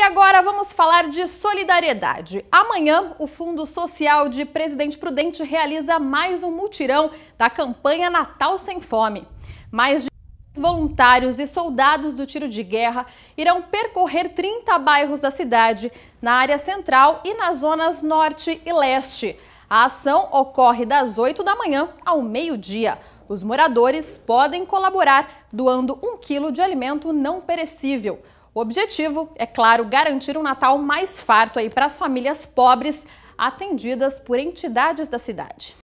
E agora vamos falar de solidariedade. Amanhã, o Fundo Social de Presidente Prudente realiza mais um mutirão da campanha Natal Sem Fome. Mais de voluntários e soldados do tiro de guerra irão percorrer 30 bairros da cidade, na área central e nas zonas norte e leste. A ação ocorre das 8 da manhã ao meio-dia. Os moradores podem colaborar doando um quilo de alimento não perecível. O objetivo é, claro, garantir um Natal mais farto aí para as famílias pobres atendidas por entidades da cidade.